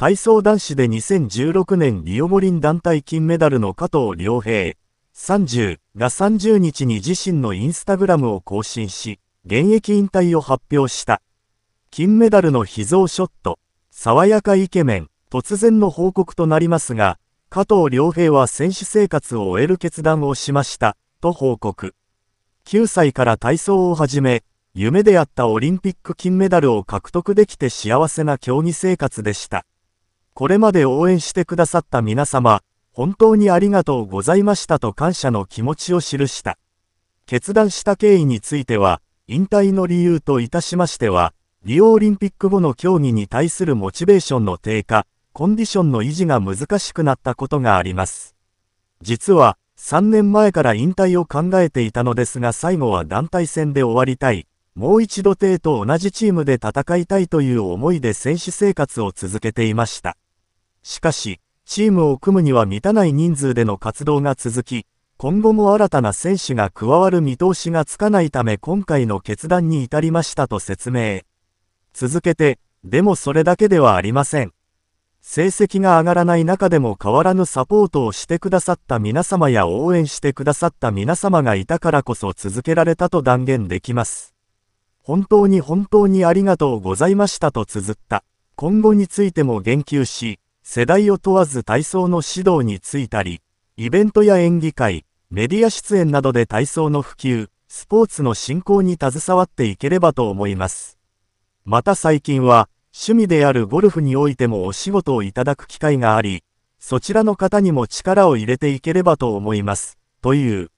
体操男子で2016年リオ五輪団体金メダルの加藤良平30が30日に自身のインスタグラムを更新し、現役引退を発表した。金メダルの秘蔵ショット、爽やかイケメン、突然の報告となりますが、加藤良平は選手生活を終える決断をしました、と報告。9歳から体操を始め、夢であったオリンピック金メダルを獲得できて幸せな競技生活でした。これまで応援してくださった皆様、本当にありがとうございましたと感謝の気持ちを記した。決断した経緯については、引退の理由といたしましては、リオオリンピック後の競技に対するモチベーションの低下、コンディションの維持が難しくなったことがあります。実は、3年前から引退を考えていたのですが最後は団体戦で終わりたい、もう一度帝と同じチームで戦いたいという思いで選手生活を続けていました。しかし、チームを組むには満たない人数での活動が続き、今後も新たな選手が加わる見通しがつかないため今回の決断に至りましたと説明。続けて、でもそれだけではありません。成績が上がらない中でも変わらぬサポートをしてくださった皆様や応援してくださった皆様がいたからこそ続けられたと断言できます。本当に本当にありがとうございましたと綴った。今後についても言及し、世代を問わず体操の指導についたり、イベントや演技会、メディア出演などで体操の普及、スポーツの振興に携わっていければと思います。また最近は、趣味であるゴルフにおいてもお仕事をいただく機会があり、そちらの方にも力を入れていければと思います。という、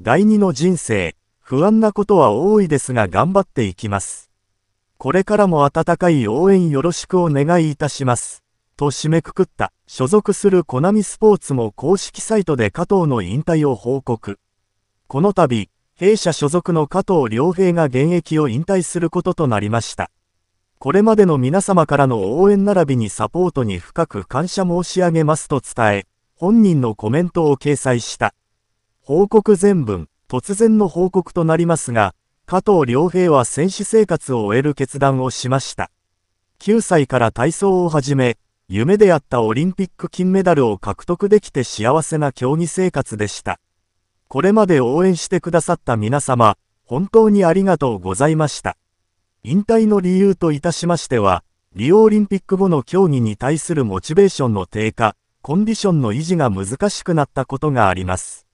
第二の人生、不安なことは多いですが頑張っていきます。これからも温かい応援よろしくお願いいたします。と締めくくった、所属するコナミスポーツも公式サイトで加藤の引退を報告。この度、弊社所属の加藤良平が現役を引退することとなりました。これまでの皆様からの応援並びにサポートに深く感謝申し上げますと伝え、本人のコメントを掲載した。報告全文。突然の報告となりますが、加藤良平は選手生活を終える決断をしました。9歳から体操を始め、夢であったオリンピック金メダルを獲得できて幸せな競技生活でした。これまで応援してくださった皆様、本当にありがとうございました。引退の理由といたしましては、リオオリンピック後の競技に対するモチベーションの低下、コンディションの維持が難しくなったことがあります。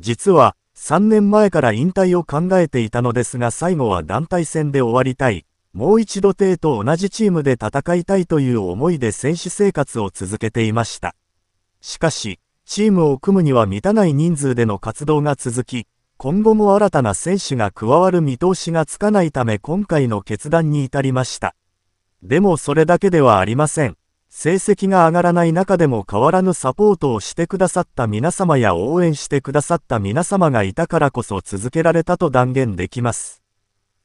実は、3年前から引退を考えていたのですが最後は団体戦で終わりたい。もう一度帝と同じチームで戦いたいという思いで選手生活を続けていました。しかし、チームを組むには満たない人数での活動が続き、今後も新たな選手が加わる見通しがつかないため今回の決断に至りました。でもそれだけではありません。成績が上がらない中でも変わらぬサポートをしてくださった皆様や応援してくださった皆様がいたからこそ続けられたと断言できます。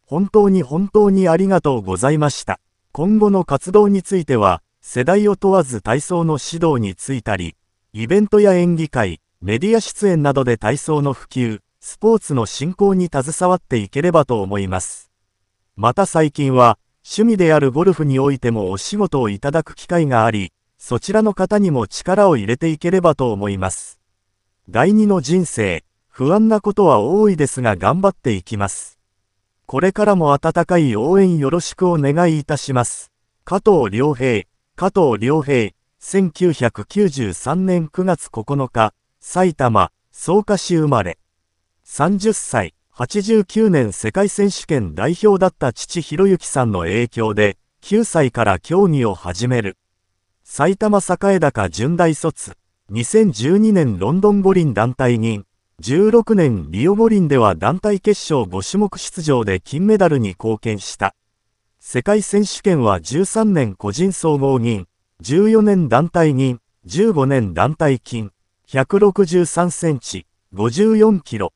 本当に本当にありがとうございました。今後の活動については、世代を問わず体操の指導についたり、イベントや演技会、メディア出演などで体操の普及、スポーツの振興に携わっていければと思います。また最近は、趣味であるゴルフにおいてもお仕事をいただく機会があり、そちらの方にも力を入れていければと思います。第二の人生、不安なことは多いですが頑張っていきます。これからも温かい応援よろしくお願いいたします。加藤良平、加藤良平、1993年9月9日、埼玉、草加市生まれ。30歳。89年世界選手権代表だった父博之さんの影響で、9歳から競技を始める。埼玉栄高順大卒、2012年ロンドン五輪団体銀、16年リオ五輪では団体決勝5種目出場で金メダルに貢献した。世界選手権は13年個人総合銀、14年団体銀、15年団体金、163センチ、54キロ。